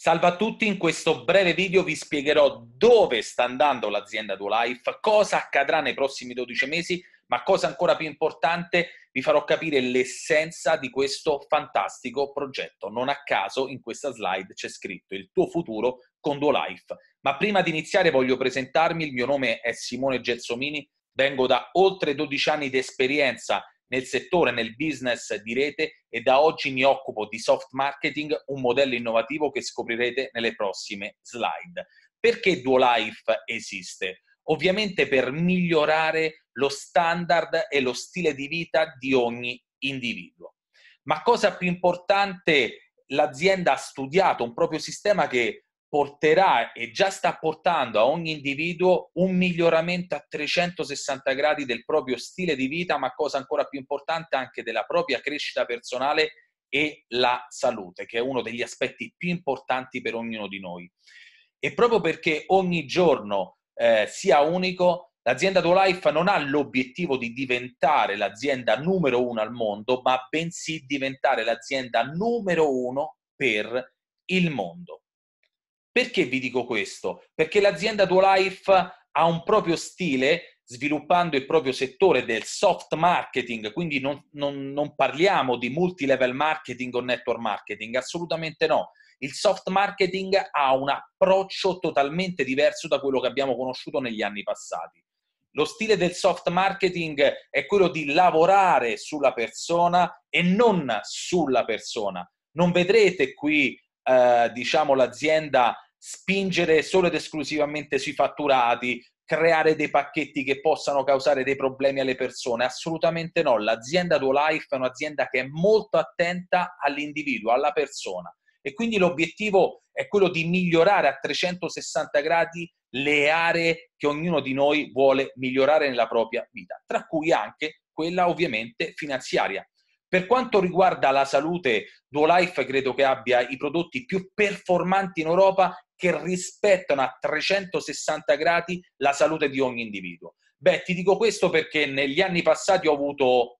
Salve a tutti, in questo breve video vi spiegherò dove sta andando l'azienda DuoLife, cosa accadrà nei prossimi 12 mesi, ma cosa ancora più importante, vi farò capire l'essenza di questo fantastico progetto. Non a caso in questa slide c'è scritto il tuo futuro con DuoLife. Ma prima di iniziare voglio presentarmi, il mio nome è Simone Gelsomini, vengo da oltre 12 anni di esperienza nel settore, nel business di rete e da oggi mi occupo di soft marketing, un modello innovativo che scoprirete nelle prossime slide. Perché Duolife esiste? Ovviamente per migliorare lo standard e lo stile di vita di ogni individuo. Ma cosa più importante, l'azienda ha studiato un proprio sistema che porterà e già sta portando a ogni individuo un miglioramento a 360 gradi del proprio stile di vita, ma cosa ancora più importante anche della propria crescita personale e la salute, che è uno degli aspetti più importanti per ognuno di noi. E proprio perché ogni giorno eh, sia unico, l'azienda DoLife non ha l'obiettivo di diventare l'azienda numero uno al mondo, ma bensì diventare l'azienda numero uno per il mondo. Perché vi dico questo? Perché l'azienda Life ha un proprio stile sviluppando il proprio settore del soft marketing, quindi non, non, non parliamo di multilevel marketing o network marketing, assolutamente no. Il soft marketing ha un approccio totalmente diverso da quello che abbiamo conosciuto negli anni passati. Lo stile del soft marketing è quello di lavorare sulla persona e non sulla persona. Non vedrete qui, eh, diciamo, l'azienda spingere solo ed esclusivamente sui fatturati, creare dei pacchetti che possano causare dei problemi alle persone. Assolutamente no. L'azienda DoLife è un'azienda che è molto attenta all'individuo, alla persona. E quindi l'obiettivo è quello di migliorare a 360 gradi le aree che ognuno di noi vuole migliorare nella propria vita, tra cui anche quella ovviamente finanziaria. Per quanto riguarda la salute, Duolife credo che abbia i prodotti più performanti in Europa che rispettano a 360 gradi la salute di ogni individuo. Beh, ti dico questo perché negli anni passati ho avuto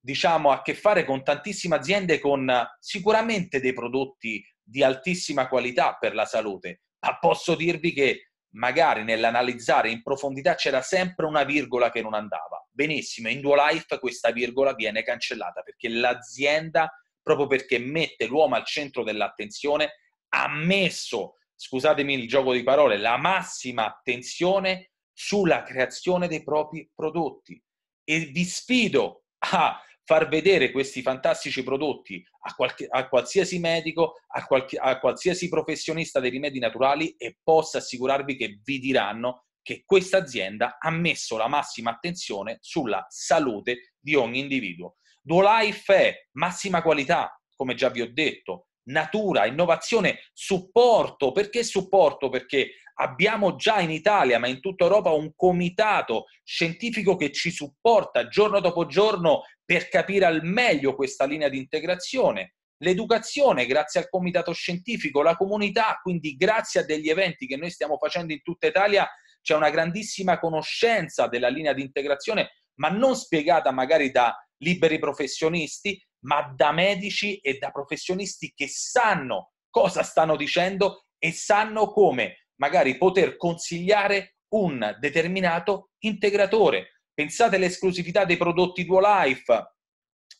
diciamo a che fare con tantissime aziende con sicuramente dei prodotti di altissima qualità per la salute, ma posso dirvi che magari nell'analizzare in profondità c'era sempre una virgola che non andava benissimo, in Duolife questa virgola viene cancellata perché l'azienda, proprio perché mette l'uomo al centro dell'attenzione, ha messo, scusatemi il gioco di parole, la massima attenzione sulla creazione dei propri prodotti. E vi sfido a far vedere questi fantastici prodotti a, qualche, a qualsiasi medico, a, qualche, a qualsiasi professionista dei rimedi naturali e posso assicurarvi che vi diranno che questa azienda ha messo la massima attenzione sulla salute di ogni individuo. Duolife è massima qualità, come già vi ho detto, natura, innovazione, supporto. Perché supporto? Perché abbiamo già in Italia, ma in tutta Europa, un comitato scientifico che ci supporta giorno dopo giorno per capire al meglio questa linea di integrazione. L'educazione, grazie al comitato scientifico, la comunità, quindi grazie a degli eventi che noi stiamo facendo in tutta Italia c'è una grandissima conoscenza della linea di integrazione, ma non spiegata magari da liberi professionisti, ma da medici e da professionisti che sanno cosa stanno dicendo e sanno come magari poter consigliare un determinato integratore. Pensate all'esclusività dei prodotti Duolife,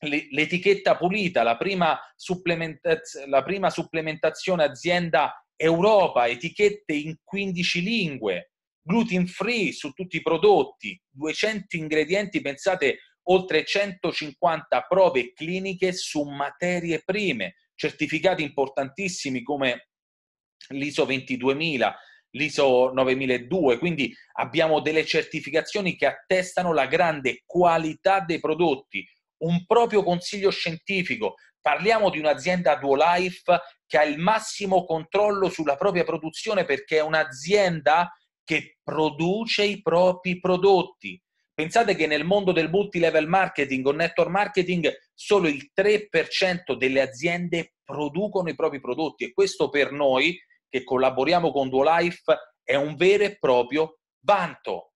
l'etichetta pulita, la prima, supplementaz- la prima supplementazione azienda Europa, etichette in 15 lingue, gluten free su tutti i prodotti, 200 ingredienti, pensate, oltre 150 prove cliniche su materie prime, certificati importantissimi come l'ISO 22000, l'ISO 9002, quindi abbiamo delle certificazioni che attestano la grande qualità dei prodotti, un proprio consiglio scientifico. Parliamo di un'azienda Duolife che ha il massimo controllo sulla propria produzione perché è un'azienda che produce i propri prodotti. Pensate che nel mondo del multilevel marketing o network marketing solo il 3% delle aziende producono i propri prodotti e questo per noi che collaboriamo con DuoLife è un vero e proprio vanto.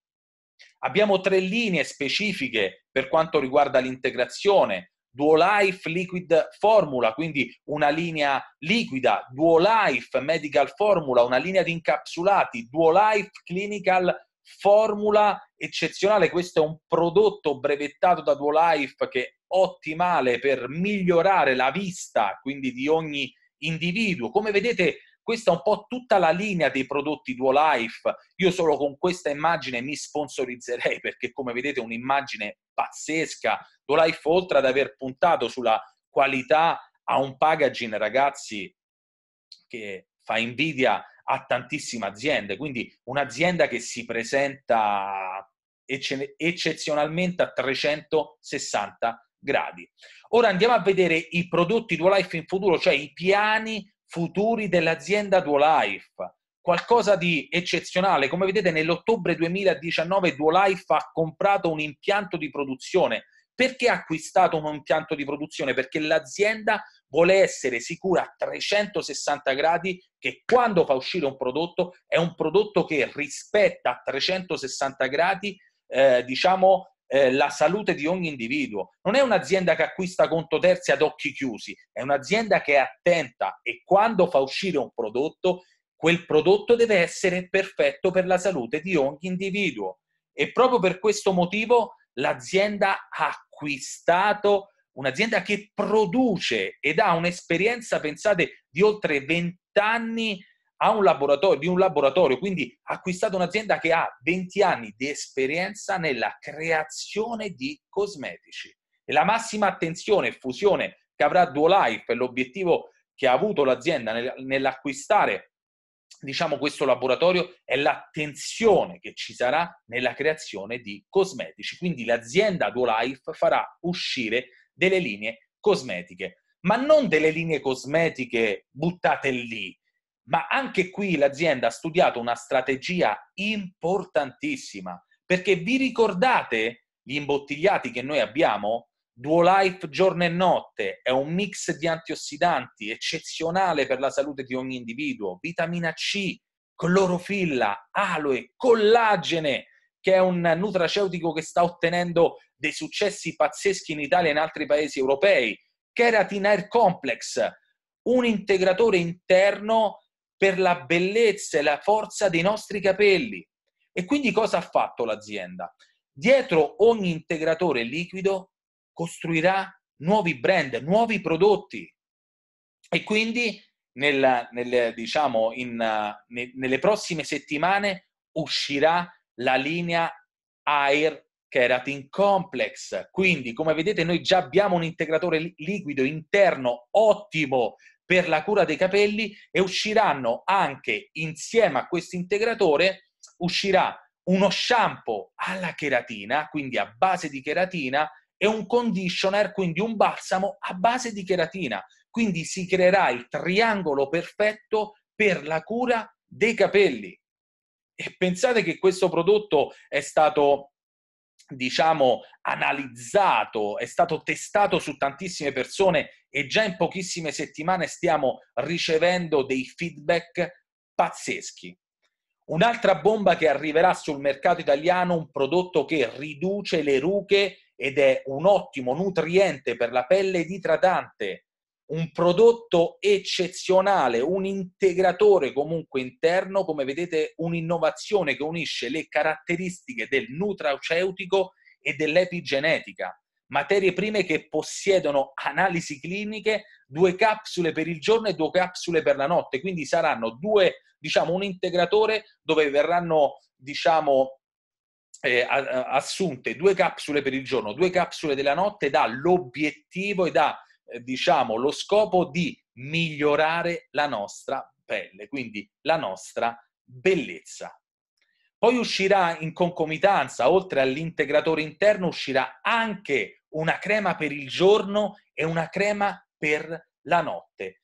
Abbiamo tre linee specifiche per quanto riguarda l'integrazione, Duolife Liquid Formula, quindi una linea liquida, Duolife Medical Formula, una linea di incapsulati, Duolife Clinical Formula eccezionale, questo è un prodotto brevettato da Duolife che è ottimale per migliorare la vista, quindi di ogni individuo. Come vedete questa è un po' tutta la linea dei prodotti Duolife. Io solo con questa immagine mi sponsorizzerei perché, come vedete, è un'immagine pazzesca. Duolife, oltre ad aver puntato sulla qualità, ha un packaging, ragazzi, che fa invidia a tantissime aziende. Quindi un'azienda che si presenta eccezionalmente a 360 gradi. Ora andiamo a vedere i prodotti Duolife in futuro, cioè i piani futuri dell'azienda Duolife, qualcosa di eccezionale. Come vedete, nell'ottobre 2019 Duolife ha comprato un impianto di produzione. Perché ha acquistato un impianto di produzione? Perché l'azienda vuole essere sicura a 360 gradi che quando fa uscire un prodotto è un prodotto che rispetta a 360 gradi eh, diciamo eh, la salute di ogni individuo. Non è un'azienda che acquista conto terzi ad occhi chiusi, è un'azienda che è attenta e quando fa uscire un prodotto, quel prodotto deve essere perfetto per la salute di ogni individuo. E proprio per questo motivo l'azienda ha acquistato un'azienda che produce ed ha un'esperienza, pensate, di oltre 20 anni un laboratorio, di un laboratorio, quindi ha acquistato un'azienda che ha 20 anni di esperienza nella creazione di cosmetici. E la massima attenzione e fusione che avrà Duolife, l'obiettivo che ha avuto l'azienda nel, nell'acquistare diciamo, questo laboratorio è l'attenzione che ci sarà nella creazione di cosmetici. Quindi l'azienda Duolife farà uscire delle linee cosmetiche, ma non delle linee cosmetiche buttate lì, ma anche qui l'azienda ha studiato una strategia importantissima, perché vi ricordate gli imbottigliati che noi abbiamo? Duolife giorno e notte è un mix di antiossidanti eccezionale per la salute di ogni individuo, vitamina C, clorofilla, aloe, collagene, che è un nutraceutico che sta ottenendo dei successi pazzeschi in Italia e in altri paesi europei, Keratin Air Complex, un integratore interno per la bellezza e la forza dei nostri capelli. E quindi cosa ha fatto l'azienda? Dietro ogni integratore liquido costruirà nuovi brand, nuovi prodotti. E quindi nel, nel, diciamo, in, ne, nelle prossime settimane uscirà la linea Air Keratin Complex. Quindi, come vedete, noi già abbiamo un integratore liquido interno ottimo per la cura dei capelli e usciranno anche insieme a questo integratore uscirà uno shampoo alla cheratina, quindi a base di cheratina, e un conditioner, quindi un balsamo a base di cheratina. Quindi si creerà il triangolo perfetto per la cura dei capelli. E pensate che questo prodotto è stato diciamo, analizzato, è stato testato su tantissime persone e già in pochissime settimane stiamo ricevendo dei feedback pazzeschi. Un'altra bomba che arriverà sul mercato italiano, un prodotto che riduce le ruche ed è un ottimo nutriente per la pelle idratante un prodotto eccezionale, un integratore comunque interno, come vedete un'innovazione che unisce le caratteristiche del nutraceutico e dell'epigenetica, materie prime che possiedono analisi cliniche, due capsule per il giorno e due capsule per la notte, quindi saranno due, diciamo, un integratore dove verranno, diciamo, eh, assunte due capsule per il giorno, due capsule della notte, dall'obiettivo e da eh, diciamo, lo scopo di migliorare la nostra pelle, quindi la nostra bellezza. Poi uscirà in concomitanza, oltre all'integratore interno, uscirà anche una crema per il giorno e una crema per la notte.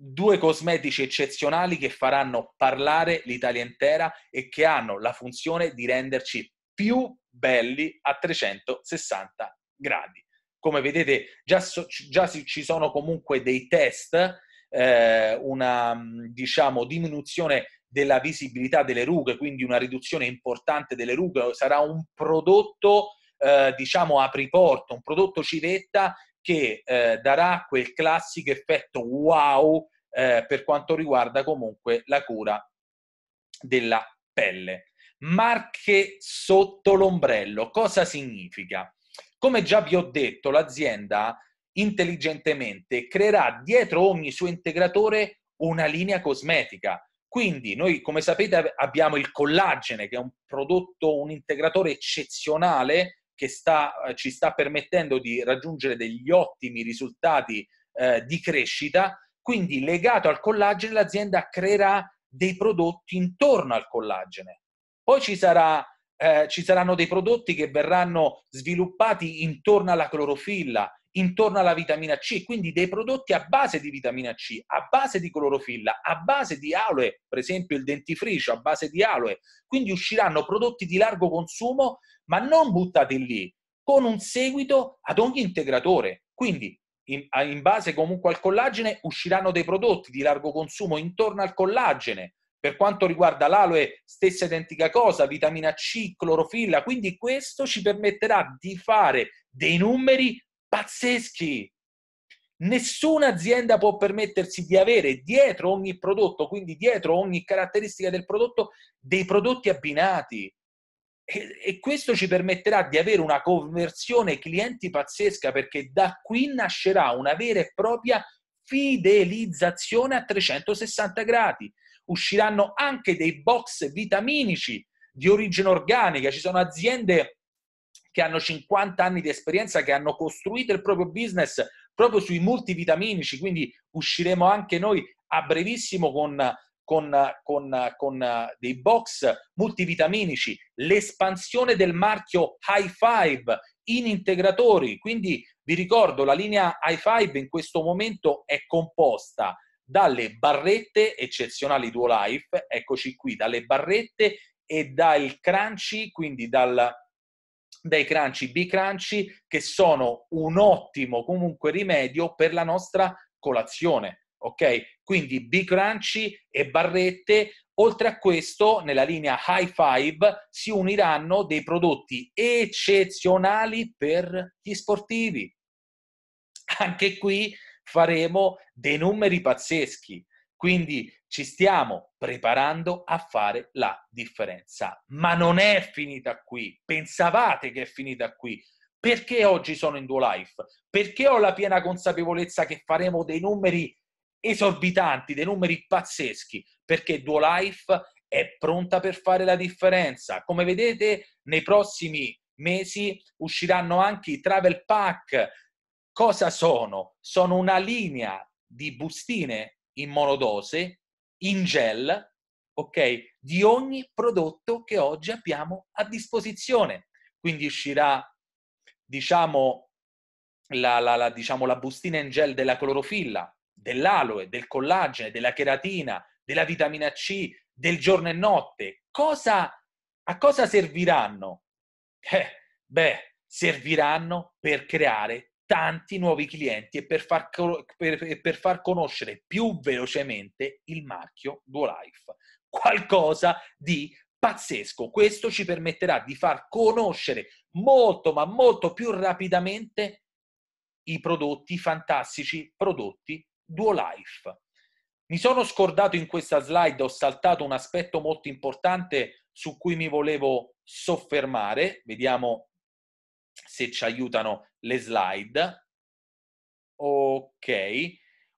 Due cosmetici eccezionali che faranno parlare l'Italia intera e che hanno la funzione di renderci più belli a 360 gradi. Come vedete già, so, già ci sono comunque dei test, eh, una mm, diciamo, diminuzione della visibilità delle rughe, quindi una riduzione importante delle rughe, sarà un prodotto eh, diciamo apriporto, un prodotto civetta che eh, darà quel classico effetto wow eh, per quanto riguarda comunque la cura della pelle. Marche sotto l'ombrello, cosa significa? Come già vi ho detto, l'azienda intelligentemente creerà dietro ogni suo integratore una linea cosmetica. Quindi noi, come sapete, abbiamo il collagene, che è un prodotto, un integratore eccezionale che sta, eh, ci sta permettendo di raggiungere degli ottimi risultati eh, di crescita. Quindi, legato al collagene, l'azienda creerà dei prodotti intorno al collagene. Poi ci sarà eh, ci saranno dei prodotti che verranno sviluppati intorno alla clorofilla, intorno alla vitamina C, quindi dei prodotti a base di vitamina C, a base di clorofilla, a base di aloe, per esempio il dentifricio a base di aloe, quindi usciranno prodotti di largo consumo, ma non buttati lì, con un seguito ad ogni integratore. Quindi in, in base comunque al collagene usciranno dei prodotti di largo consumo intorno al collagene, per quanto riguarda l'aloe, stessa identica cosa, vitamina C, clorofilla, quindi questo ci permetterà di fare dei numeri pazzeschi. Nessuna azienda può permettersi di avere dietro ogni prodotto, quindi dietro ogni caratteristica del prodotto, dei prodotti abbinati. E, e questo ci permetterà di avere una conversione clienti pazzesca perché da qui nascerà una vera e propria fidelizzazione a 360 gradi usciranno anche dei box vitaminici di origine organica, ci sono aziende che hanno 50 anni di esperienza, che hanno costruito il proprio business proprio sui multivitaminici, quindi usciremo anche noi a brevissimo con, con, con, con dei box multivitaminici, l'espansione del marchio High Five in integratori, quindi vi ricordo la linea High Five in questo momento è composta dalle barrette eccezionali Duo Life, eccoci qui, dalle barrette e dal crunchy, quindi dal, dai crunchy B-crunchy, che sono un ottimo comunque rimedio per la nostra colazione, ok? Quindi B-crunchy e barrette. Oltre a questo, nella linea High Five si uniranno dei prodotti eccezionali per gli sportivi. Anche qui faremo dei numeri pazzeschi. Quindi ci stiamo preparando a fare la differenza. Ma non è finita qui. Pensavate che è finita qui. Perché oggi sono in Duo Life? Perché ho la piena consapevolezza che faremo dei numeri esorbitanti, dei numeri pazzeschi? Perché Duo Life è pronta per fare la differenza. Come vedete, nei prossimi mesi usciranno anche i travel pack cosa sono? Sono una linea di bustine in monodose, in gel, ok? Di ogni prodotto che oggi abbiamo a disposizione. Quindi uscirà, diciamo, la, la, la, diciamo, la bustina in gel della clorofilla, dell'aloe, del collagene, della cheratina, della vitamina C, del giorno e notte. Cosa, a cosa serviranno? Eh, beh, serviranno per creare tanti nuovi clienti e per far, per, per far conoscere più velocemente il marchio DuoLife. Qualcosa di pazzesco. Questo ci permetterà di far conoscere molto, ma molto più rapidamente i prodotti, i fantastici prodotti DuoLife. Mi sono scordato in questa slide, ho saltato un aspetto molto importante su cui mi volevo soffermare. Vediamo se ci aiutano le slide. Ok,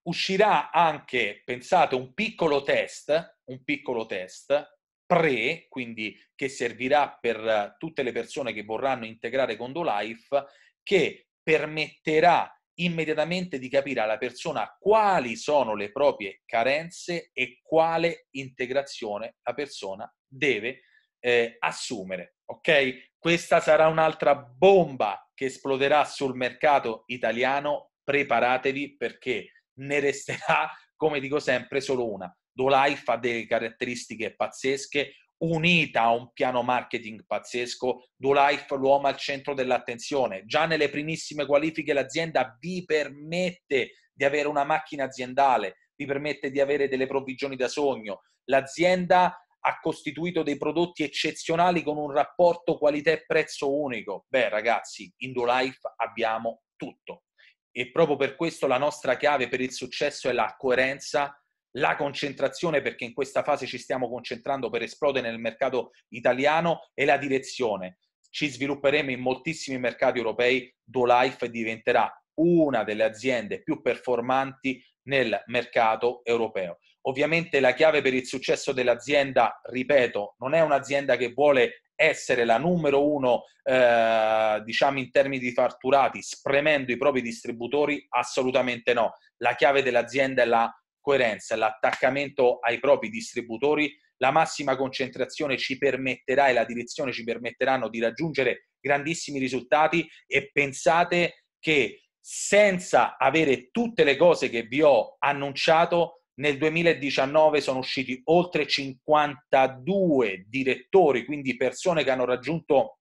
uscirà anche, pensate, un piccolo test, un piccolo test pre, quindi che servirà per eh, tutte le persone che vorranno integrare Condolife, che permetterà immediatamente di capire alla persona quali sono le proprie carenze e quale integrazione la persona deve eh, assumere. Ok? Questa sarà un'altra bomba che esploderà sul mercato italiano. Preparatevi perché ne resterà, come dico sempre, solo una. Dolife ha delle caratteristiche pazzesche, unita a un piano marketing pazzesco, DoLife l'uomo al centro dell'attenzione. Già nelle primissime qualifiche l'azienda vi permette di avere una macchina aziendale, vi permette di avere delle provvigioni da sogno. L'azienda ha costituito dei prodotti eccezionali con un rapporto qualità e prezzo unico. Beh, ragazzi, in DoLife abbiamo tutto. E proprio per questo la nostra chiave per il successo è la coerenza, la concentrazione, perché in questa fase ci stiamo concentrando per esplodere nel mercato italiano, e la direzione. Ci svilupperemo in moltissimi mercati europei. DoLife diventerà una delle aziende più performanti nel mercato europeo. Ovviamente la chiave per il successo dell'azienda, ripeto, non è un'azienda che vuole essere la numero uno, eh, diciamo in termini di fatturati, spremendo i propri distributori? Assolutamente no. La chiave dell'azienda è la coerenza, l'attaccamento ai propri distributori, la massima concentrazione ci permetterà e la direzione ci permetteranno di raggiungere grandissimi risultati e pensate che senza avere tutte le cose che vi ho annunciato, nel 2019 sono usciti oltre 52 direttori, quindi persone che hanno raggiunto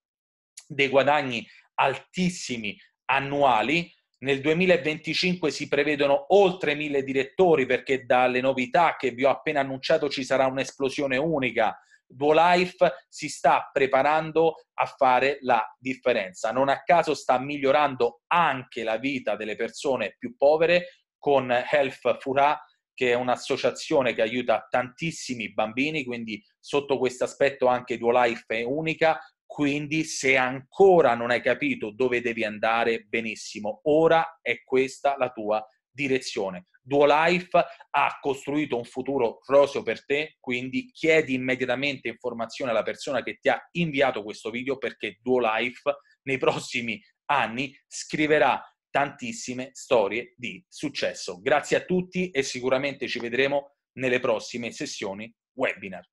dei guadagni altissimi annuali. Nel 2025 si prevedono oltre mille direttori perché dalle novità che vi ho appena annunciato ci sarà un'esplosione unica Duolife si sta preparando a fare la differenza. Non a caso sta migliorando anche la vita delle persone più povere con Health Fura, che è un'associazione che aiuta tantissimi bambini, quindi sotto questo aspetto anche Duolife è unica. Quindi se ancora non hai capito dove devi andare, benissimo, ora è questa la tua direzione. Duolife ha costruito un futuro roseo per te, quindi chiedi immediatamente informazioni alla persona che ti ha inviato questo video perché Duolife nei prossimi anni scriverà tantissime storie di successo. Grazie a tutti e sicuramente ci vedremo nelle prossime sessioni webinar.